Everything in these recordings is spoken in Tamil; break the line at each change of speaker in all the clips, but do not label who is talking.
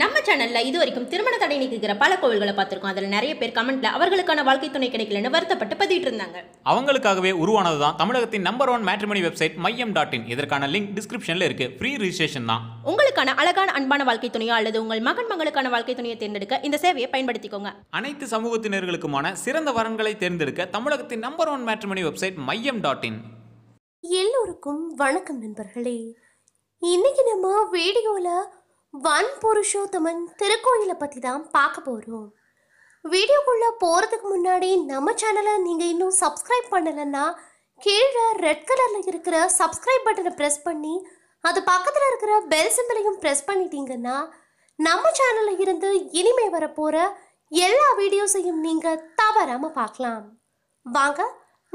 நம்ம சேனலில் இது வரைக்கும் திருமண தடை நீக்குகிற பல கோவில்களை பார்த்துருக்கோம் அதில் நிறைய பேர் கமெண்ட்ல அவர்களுக்கான வாழ்க்கை துணை கிடைக்கலன்னு வருத்தப்பட்டு பதிவிட்டு இருந்தாங்க அவங்களுக்காகவே உருவானது தான் தமிழகத்தின் number one matrimony website Maiyam dot in இதற்கான லிங்க் டிஸ்கிரிப்ஷனில் இருக்கு ஃப்ரீ ரிஜிஸ்ட்ரேஷன் தான் உங்களுக்கான அழகான அன்பான வாழ்க்கை துணையோ அல்லது உங்கள் மகன் மகளுக்கான வாழ்க்கை துணையை தேர்ந்தெடுக்க இந்த சேவையை பயன்படுத்திக்கோங்க அனைத்து சமூகத்தினர்களுக்குமான சிறந்த வரன்களை தேர்ந்தெடுக்க தமிழகத்தின் number one matrimony website Maiyam dot in எல்லோருக்கும் வணக்கம் நண்பர்களே இன்னைக்கு நம்ம வீடியோவில் வன் புருஷோத்தமன் திருக்கோயிலை பற்றி தான் பார்க்க போகிறோம் வீடியோக்குள்ளே போகிறதுக்கு முன்னாடி நம்ம சேனலை நீங்கள் இன்னும் சப்ஸ்கிரைப் பண்ணலைன்னா கீழே ரெட் கலரில் இருக்கிற சப்ஸ்கிரைப் பட்டனை ப்ரெஸ் பண்ணி அது பக்கத்தில் இருக்கிற பெல் சிம்பிளையும் ப்ரெஸ் பண்ணிட்டீங்கன்னா நம்ம சேனலில் இருந்து இனிமே வரப்போகிற எல்லா வீடியோஸையும் நீங்கள் தவறாமல் பார்க்கலாம் வாங்க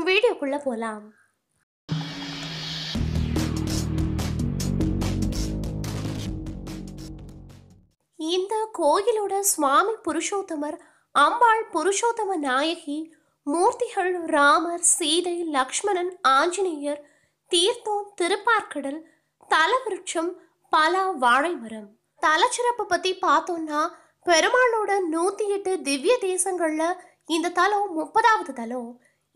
வீடியோக்குள்ளே போகலாம் கோயிலோட சுவாமி புருஷோத்தமர் அம்பாள் புருஷோத்தம நாயகி மூர்த்திகள் ராமர் சீதை லக்ஷ்மணன் ஆஞ்சநேயர் தீர்த்தம் திருப்பார்கடல் தலவிருட்சம் பல வாழை மரம் தலச்சிறப்பு பற்றி பார்த்தோம்னா பெருமாளோட நூற்றி எட்டு திவ்ய தேசங்களில் இந்த தலம் முப்பதாவது தலம்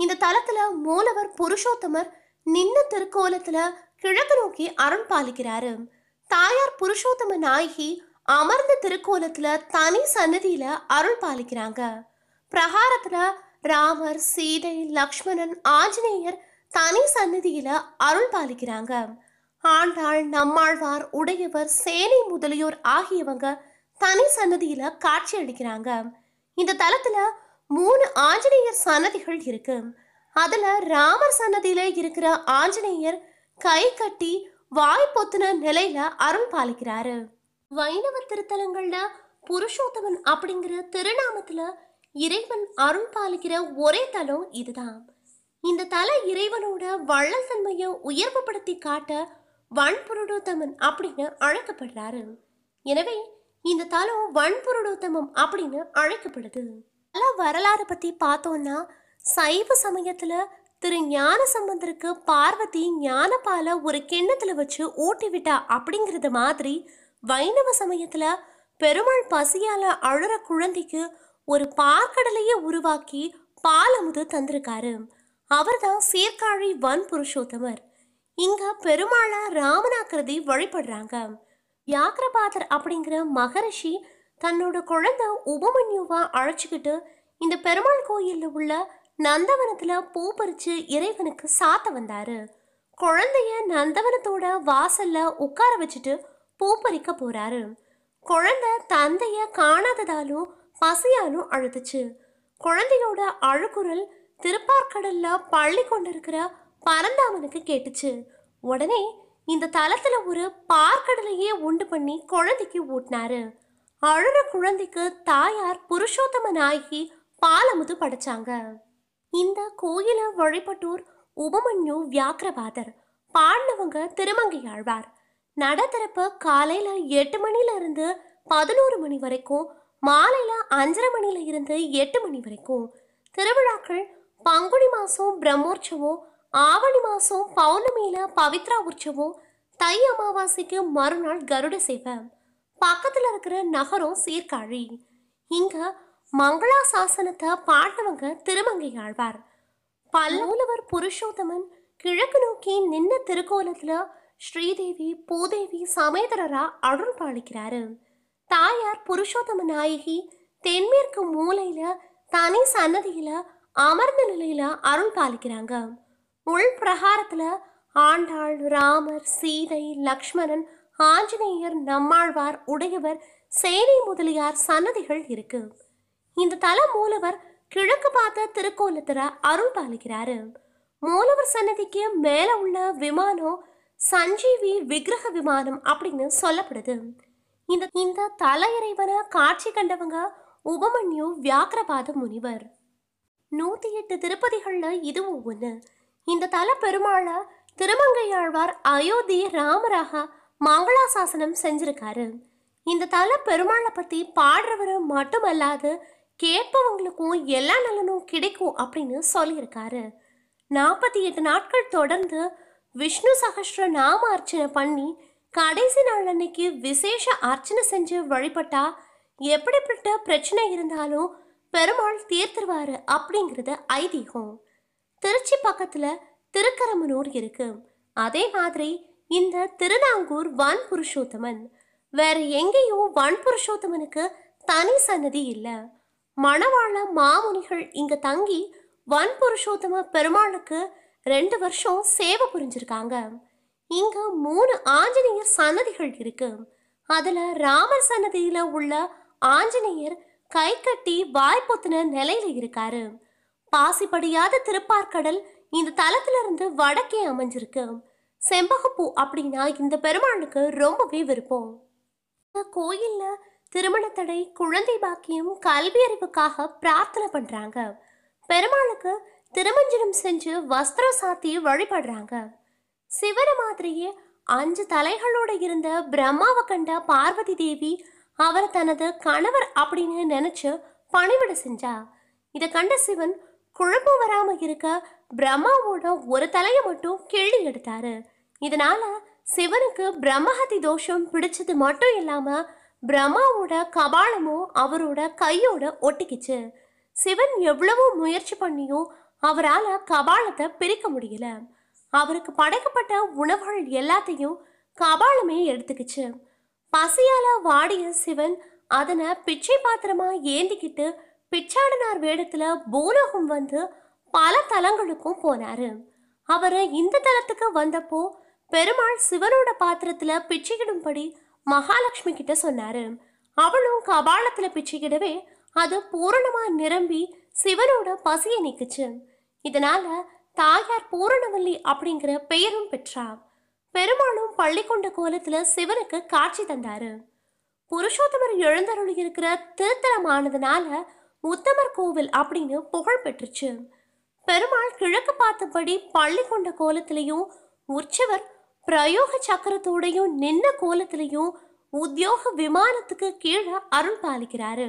இந்த தலத்தில் மூலவர் புருஷோத்தமர் நின்ன திருக்கோலத்தில் கிழக்கு நோக்கி அருண் பாலிக்கிறாரு தாயார் புருஷோத்தம நாயகி அமர்ந்த திருக்கோலத்துல தனி சன்னதியில அருள் பாலிக்கிறாங்க பிரகாரத்துல ராமர் சீதை லக்ஷ்மணன் ஆஞ்சநேயர் தனி சன்னதியில அருள் பாலிக்கிறாங்க ஆண்டாள் நம்மாழ்வார் உடையவர் சேனை முதலியோர் ஆகியவங்க தனி சன்னதியில காட்சி அளிக்கிறாங்க இந்த தளத்துல மூணு ஆஞ்சநேயர் சன்னதிகள் இருக்கு அதுல ராமர் சன்னதியில இருக்கிற ஆஞ்சநேயர் கை கட்டி வாய் பொத்துன நிலையில அருள் பாலிக்கிறாரு வைணவ திருத்தலங்கள்ல புருஷோத்தமன் அப்படிங்கிற திருநாமத்துல இறைவன் அருள் பாலிக்கிற ஒரே தலம் இதுதான் இந்த தல இறைவனோட வள்ளல் தன்மையை உயர்வுபடுத்தி காட்ட வன்புருடோத்தமன் அப்படின்னு அழைக்கப்படுறாரு எனவே இந்த தலம் வன்புருடோத்தமம் அப்படின்னு அழைக்கப்படுது பல வரலாறு பற்றி பார்த்தோம்னா சைவ சமயத்தில் திரு ஞான சம்பந்தருக்கு பார்வதி ஞானபால ஒரு கிண்ணத்தில் வச்சு ஊட்டி விட்டா அப்படிங்கிறது மாதிரி வைணவ சமயத்துல பெருமாள் பசியால அழுற குழந்தைக்கு ஒரு பார்க்கடலையே உருவாக்கி பாலமுது தந்திருக்காரு அவர்தான் சீர்காழி வன் புருஷோத்தமர் இங்க பெருமாள ராமனாக்கிருதி வழிபடுறாங்க யாக்கிரபாதர் அப்படிங்கிற மகரிஷி தன்னோட குழந்தை உபமன்யுவா அழைச்சிக்கிட்டு இந்த பெருமாள் கோயில்ல உள்ள நந்தவனத்துல பூ பறிச்சு இறைவனுக்கு சாத்த வந்தாரு குழந்தைய நந்தவனத்தோட வாசல்ல உட்கார வச்சுட்டு பூ பறிக்க போறாரு குழந்த தந்தைய காணாததாலும் பசியாலும் அழுதுச்சு குழந்தையோட அழுகுரல் திருப்பார்கடல்ல பள்ளி கொண்டிருக்கிற பரந்தாமனுக்கு கேட்டுச்சு உடனே இந்த தளத்துல ஒரு பார்க்கடலையே உண்டு பண்ணி குழந்தைக்கு ஊட்டினாரு அழுற குழந்தைக்கு தாயார் புருஷோத்தம நாயகி பாலமுது படைச்சாங்க இந்த கோயில வழிபட்டோர் உபமன்யு வியாக்கிரபாதர் பாடினவங்க திருமங்கை ஆழ்வார் நடை திறப்பு காலையில எட்டு மணில இருந்து பதினோரு மணி வரைக்கும் மாலையில அஞ்சரை மணில இருந்து எட்டு மணி வரைக்கும் திருவிழாக்கள் பங்குனி மாசம் பிரம்மோற்சவம் ஆவணி மாசம் பௌர்ணமியில பவித்ரா உற்சவம் தை அமாவாசைக்கு மறுநாள் கருட சேவை பக்கத்துல இருக்கிற நகரம் சீர்காழி இங்க மங்களா சாசனத்தை பாண்டவங்க திருமங்கை ஆழ்வார் பல்லூலவர் புருஷோத்தமன் கிழக்கு நோக்கி நின்ன திருக்கோலத்துல ஸ்ரீதேவி பூதேவி சமேதரரா அருள் பாலிக்கிறாரு தாயார் புருஷோத்தம நாயகி தென்மேற்கு மூலையில தனி சன்னதியில அமர்ந்த நிலையில அருள் பாலிக்கிறாங்க உள் பிரகாரத்துல ஆண்டாள் ராமர் சீதை லக்ஷ்மணன் ஆஞ்சநேயர் நம்மாழ்வார் உடையவர் சேனை முதலியார் சன்னதிகள் இருக்கு இந்த தல மூலவர் கிழக்கு பார்த்த திருக்கோலத்துல அருள் பாலிக்கிறாரு மூலவர் சன்னதிக்கு மேல உள்ள விமானம் சஞ்சீவி விக்கிரக விமானம் அப்படின்னு சொல்லப்படுது இந்த இந்த தலையறைவன காட்சி கண்டவங்க உபமன்யு வியாக்கிரபாத முனிவர் நூற்றி எட்டு திருப்பதிகளில் இதுவும் ஒன்று இந்த தல பெருமாளை திருமங்கையாழ்வார் அயோத்தி ராமராக மங்களாசாசனம் செஞ்சிருக்காரு இந்த தல பெருமாளை பற்றி பாடுறவர் மட்டுமல்லாது கேட்பவங்களுக்கும் எல்லா நலனும் கிடைக்கும் அப்படின்னு சொல்லியிருக்காரு நாற்பத்தி எட்டு நாட்கள் தொடர்ந்து விஷ்ணு சகஸ்ர நாம அர்ச்சனை பண்ணி கடைசி நாள் அன்னைக்கு விசேஷ அர்ச்சனை செஞ்சு வழிபட்டா எப்படிப்பட்ட பிரச்சனை இருந்தாலும் பெருமாள் தீர்த்துருவாரு அப்படிங்கிறது ஐதீகம் திருச்சி பக்கத்தில் திருக்கரமனூர் இருக்கு அதே மாதிரி இந்த திருநாங்கூர் வன் புருஷோத்தமன் வேற எங்கேயும் வன் புருஷோத்தமனுக்கு தனி சன்னதி இல்லை மணவாள மாமுனிகள் இங்க தங்கி வன் புருஷோத்தம பெருமாளுக்கு ரெண்டு வருஷம் சேவை புரிஞ்சிருக்காங்க இங்க மூணு ஆஞ்சநேயர் சன்னதிகள் இருக்கு அதுல ராமர் சன்னதியில உள்ள ஆஞ்சநேயர் கை கட்டி வாய் நிலையில இருக்காரு பாசிப்படியாத திருப்பார்கடல் இந்த தலத்துல இருந்து வடக்கே அமைஞ்சிருக்கு செம்பகப்பூ அப்படின்னா இந்த பெருமாளுக்கு ரொம்பவே விருப்பம் கோயில்ல திருமண தடை குழந்தை பாக்கியம் கல்வி அறிவுக்காக பிரார்த்தனை பண்றாங்க பெருமாளுக்கு திருமஞ்சனம் செஞ்சு வஸ்திரம் சாத்தி வழிபடுறாங்க சிவனை மாதிரியே அஞ்சு தலைகளோட இருந்த பிரம்மாவை கண்ட பார்வதி தேவி அவரை தனது கணவர் அப்படின்னு நினைச்சு பணிவிட செஞ்சா இதை கண்ட சிவன் குழப்பம் வராம இருக்க பிரம்மாவோட ஒரு தலையை மட்டும் கிள்ளி எடுத்தாரு இதனால சிவனுக்கு பிரம்மஹதி தோஷம் பிடிச்சது மட்டும் இல்லாம பிரம்மாவோட கபாலமும் அவரோட கையோட ஒட்டிக்கிச்சு சிவன் எவ்வளவோ முயற்சி பண்ணியும் அவரால் கபாலத்தை பிரிக்க முடியல அவருக்கு படைக்கப்பட்ட உணவுகள் எல்லாத்தையும் கபாலமே எடுத்துக்கிச்சு பசியால வாடிய சிவன் அதனை பிச்சை பாத்திரமா ஏந்திக்கிட்டு பிச்சாடனார் வேடத்துல பூலோகம் வந்து பல தலங்களுக்கும் போனாரு அவர் இந்த தலத்துக்கு வந்தப்போ பெருமாள் சிவனோட பாத்திரத்துல பிச்சைக்கிடும்படி மகாலட்சுமி கிட்ட சொன்னாரு அவளும் கபாலத்துல பிச்சைக்கிடவே அது பூரணமா நிரம்பி சிவனோட பசியை நீக்குச்சு இதனால தாயார் பூரணவல்லி அப்படிங்கிற பெயரும் பெற்றார் பெருமானும் பள்ளி கொண்ட கோலத்துல சிவனுக்கு காட்சி தந்தாரு புருஷோத்தமர் எழுந்தருள் இருக்கிற திருத்தலமானதுனால முத்தமர் கோவில் அப்படின்னு புகழ் பெற்றுச்சு பெருமாள் கிழக்கு பார்த்தபடி பள்ளி கொண்ட கோலத்திலையும் உற்சவர் பிரயோக சக்கரத்தோடையும் நின்ன கோலத்திலையும் உத்தியோக விமானத்துக்கு கீழே அருள் பாலிக்கிறாரு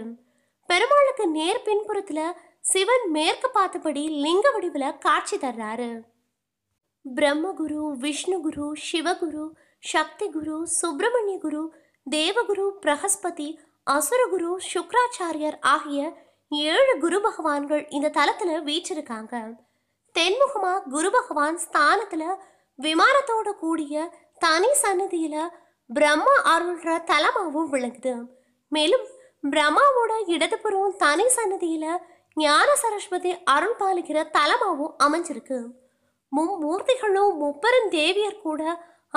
பெருமாளுக்கு நேர் பின்புறத்துல சிவன் மேற்கு பார்த்தபடி லிங்க வடிவில் காட்சி தர்றாரு பிரம்மகுரு விஷ்ணுகுரு சிவகுரு சக்தி குரு சுப்பிரமணிய குரு தேவகுரு பிரகஸ்பதி அசுரகுரு சுக்ராச்சாரியர் ஆகிய ஏழு குரு பகவான்கள் இந்த தலத்தில் வீச்சிருக்காங்க தென்முகமா குரு பகவான் ஸ்தானத்தில் விமானத்தோட கூடிய தனி சன்னதியில் பிரம்மா அருள்ற தலமாகவும் விளங்குது மேலும் பிரம்மாவோட இடதுபுறம் தனி சன்னதியில் ஞான சரஸ்வதி அருள் பாலிக்கிற தலமாவும் அமைஞ்சிருக்கு மும்மூர்த்திகளும் முப்பெரும் தேவியர் கூட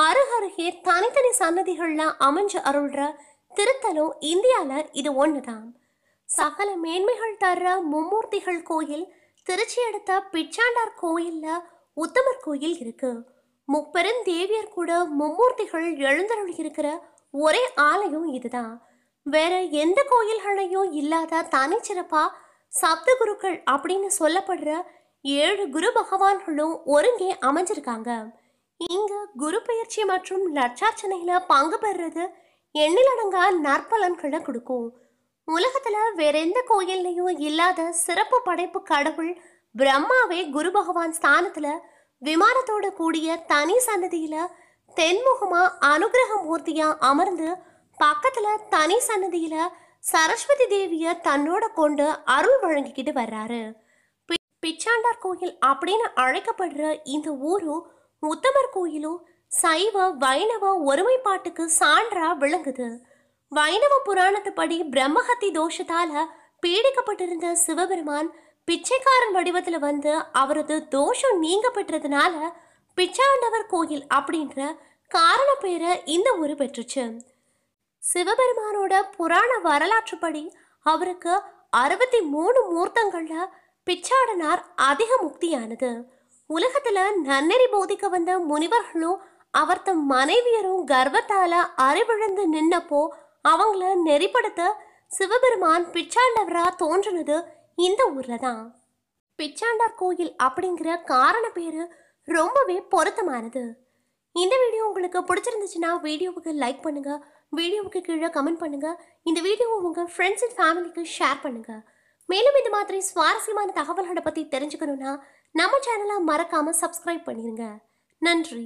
அருகருகே தனித்தனி சன்னதிகள்ல அமைஞ்சு அருள்ற திருத்தலும் இந்தியாவில் இது ஒன்று தான் சகல மேன்மைகள் தர்ற மும்மூர்த்திகள் கோயில் திருச்சி அடுத்த பிச்சாண்டார் கோயிலில் உத்தமர் கோயில் இருக்கு முப்பெரும் தேவியர் கூட மும்மூர்த்திகள் எழுந்தருள் இருக்கிற ஒரே ஆலயம் இதுதான் வேற எந்த கோயில்களையும் இல்லாத தனிச்சிறப்பாக சப்த குருக்கள் அப்படின்னு சொல்லப்படுற ஏழு குரு பகவான்களும் ஒருங்கே அமைஞ்சிருக்காங்க இங்க குரு பயிற்சி மற்றும் லட்சார்ச்சனையில பங்கு பெறுறது எண்ணிலடங்கா நற்பலன்களை கொடுக்கும் உலகத்துல வேற எந்த கோயில்லையும் இல்லாத சிறப்பு படைப்பு கடவுள் பிரம்மாவே குரு பகவான் ஸ்தானத்துல விமானத்தோட கூடிய தனி சன்னதியில தென்முகமா அனுகிரக மூர்த்தியா அமர்ந்து பக்கத்துல தனி சன்னதியில சரஸ்வதி தேவியை தன்னோட கொண்டு அருள் வழங்கிக்கிட்டு வர்றாரு பிச்சாண்டார் கோயில் அப்படின்னு அழைக்கப்படுற இந்த ஊரும் உத்தமர் கோயிலும் சைவ வைணவ ஒருமைப்பாட்டுக்கு சான்றா விளங்குது வைணவ புராணத்துப்படி பிரம்மஹத்தி தோஷத்தால பீடிக்கப்பட்டிருந்த சிவபெருமான் பிச்சைக்காரன் வடிவத்தில் வந்து அவரது தோஷம் நீங்கப்பட்டதுனால பிச்சாண்டவர் கோயில் அப்படின்ற காரண பேரை இந்த ஊர் பெற்றுச்சு சிவபெருமானோட புராண வரலாற்றுப்படி அவருக்கு அறுபத்தி மூணு மூர்த்தங்கள்ல பிச்சாடனார் அதிக முக்தியானது உலகத்துல நன்னெறி போதிக்க வந்த முனிவர்களும் அவர் மனைவியரும் கர்வத்தால அறிவிழந்து நின்னப்போ அவங்கள நெறிப்படுத்த சிவபெருமான் பிச்சாண்டவரா தோன்றினது இந்த ஊர்ல தான் பிச்சாண்டார் கோயில் அப்படிங்கிற காரண பேரு ரொம்பவே பொருத்தமானது இந்த வீடியோ உங்களுக்கு பிடிச்சிருந்துச்சுன்னா வீடியோவுக்கு லைக் பண்ணுங்கள் வீடியோவுக்கு கீழே கமெண்ட் பண்ணுங்கள் இந்த வீடியோ உங்கள் ஃப்ரெண்ட்ஸ் அண்ட் ஃபேமிலிக்கு ஷேர் பண்ணுங்கள் மேலும் இந்த மாதிரி சுவாரஸ்யமான தகவல்களை பற்றி தெரிஞ்சுக்கணுன்னா நம்ம சேனலை மறக்காமல் சப்ஸ்கிரைப் பண்ணிடுங்க நன்றி